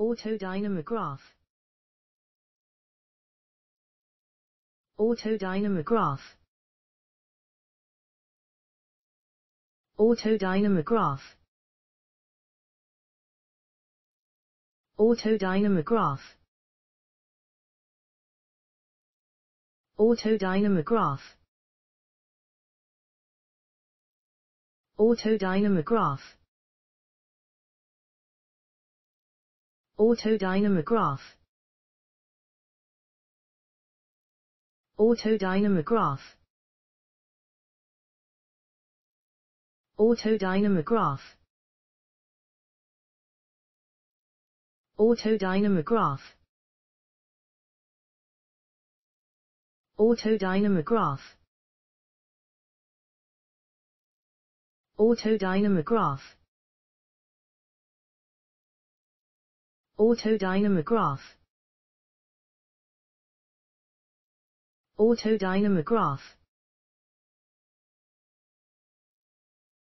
Autodynamograph Autodynamograph Autodynamograph Autodynamograph Autodynamograph Autodynamograph Autodynamograph Autodynamograph Autodynamograph Autodynamograph Autodynamograph Autodynamograph Autodynamograph Autodynamograph